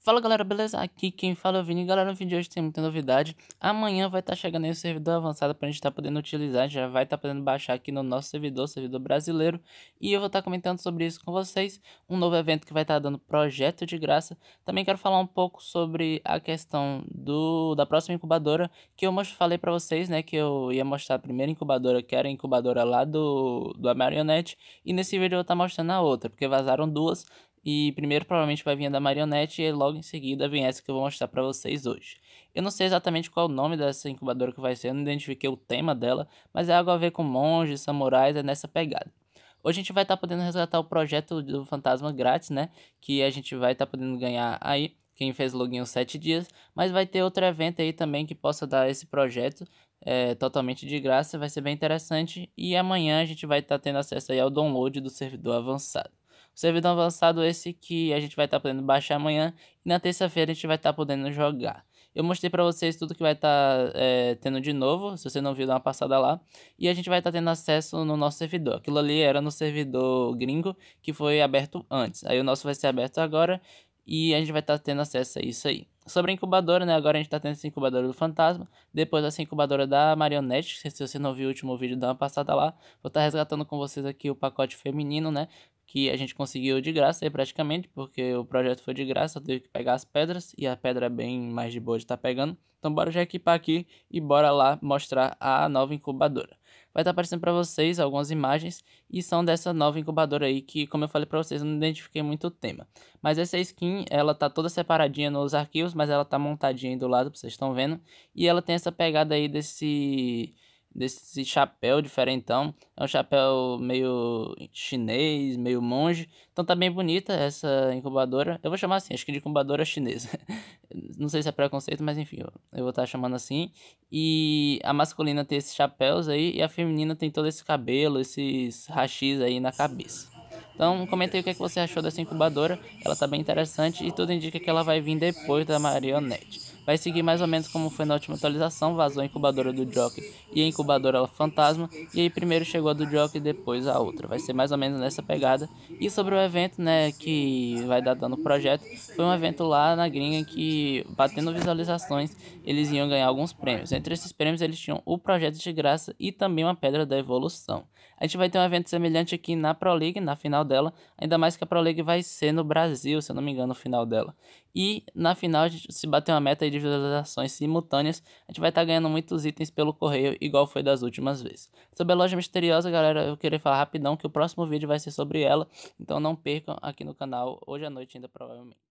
Fala galera, beleza? Aqui quem fala é o Vini. Galera, no vídeo de hoje tem muita novidade. Amanhã vai estar tá chegando aí o servidor avançado para a gente estar tá podendo utilizar. Já vai estar tá podendo baixar aqui no nosso servidor, servidor brasileiro. E eu vou estar tá comentando sobre isso com vocês. Um novo evento que vai estar tá dando projeto de graça. Também quero falar um pouco sobre a questão do da próxima incubadora. Que eu falei para vocês, né? Que eu ia mostrar a primeira incubadora, que era a incubadora lá do, do Marionette. E nesse vídeo eu vou estar tá mostrando a outra, porque vazaram duas. E primeiro provavelmente vai vir a da marionete e logo em seguida vem essa que eu vou mostrar para vocês hoje. Eu não sei exatamente qual é o nome dessa incubadora que vai ser, eu não identifiquei o tema dela, mas é algo a ver com monges, samurais, é nessa pegada. Hoje a gente vai estar tá podendo resgatar o projeto do Fantasma grátis, né? Que a gente vai estar tá podendo ganhar aí, quem fez login os 7 dias. Mas vai ter outro evento aí também que possa dar esse projeto é, totalmente de graça, vai ser bem interessante. E amanhã a gente vai estar tá tendo acesso aí ao download do servidor avançado. Servidor avançado esse que a gente vai estar tá podendo baixar amanhã. E na terça-feira a gente vai estar tá podendo jogar. Eu mostrei para vocês tudo que vai estar tá, é, tendo de novo, se você não viu, dá uma passada lá. E a gente vai estar tá tendo acesso no nosso servidor. Aquilo ali era no servidor gringo, que foi aberto antes. Aí o nosso vai ser aberto agora e a gente vai estar tá tendo acesso a isso aí. Sobre a incubadora, né? Agora a gente está tendo essa incubadora do fantasma, depois essa incubadora da marionete. Se você não viu o último vídeo, dá uma passada lá. Vou estar tá resgatando com vocês aqui o pacote feminino, né? que a gente conseguiu de graça aí praticamente, porque o projeto foi de graça, eu teve que pegar as pedras e a pedra é bem mais de boa de estar tá pegando. Então bora já equipar aqui e bora lá mostrar a nova incubadora. Vai estar tá aparecendo para vocês algumas imagens e são dessa nova incubadora aí que, como eu falei para vocês, eu não identifiquei muito o tema. Mas essa skin, ela tá toda separadinha nos arquivos, mas ela tá montadinha aí do lado, vocês estão vendo, e ela tem essa pegada aí desse desse chapéu diferentão. É um chapéu meio chinês, meio monge. Então tá bem bonita essa incubadora. Eu vou chamar assim, acho que de incubadora chinesa. Não sei se é preconceito, mas enfim, eu vou estar tá chamando assim. E a masculina tem esses chapéus aí e a feminina tem todo esse cabelo, esses rachis aí na cabeça. Então comenta aí o que, é que você achou dessa incubadora. Ela tá bem interessante e tudo indica que ela vai vir depois da marionete. Vai seguir mais ou menos como foi na última atualização, vazou a incubadora do Jock e a incubadora fantasma, e aí primeiro chegou a do Jock e depois a outra. Vai ser mais ou menos nessa pegada. E sobre o evento, né, que vai dar dando projeto, foi um evento lá na gringa que, batendo visualizações, eles iam ganhar alguns prêmios. Entre esses prêmios, eles tinham o projeto de graça e também uma pedra da evolução. A gente vai ter um evento semelhante aqui na Pro League, na final dela, ainda mais que a Pro League vai ser no Brasil, se eu não me engano, no final dela. E na final, a gente se bater uma meta aí de de visualizações simultâneas, a gente vai estar tá ganhando muitos itens pelo correio, igual foi das últimas vezes. Sobre a loja misteriosa, galera, eu queria falar rapidão que o próximo vídeo vai ser sobre ela, então não percam aqui no canal hoje à noite ainda provavelmente.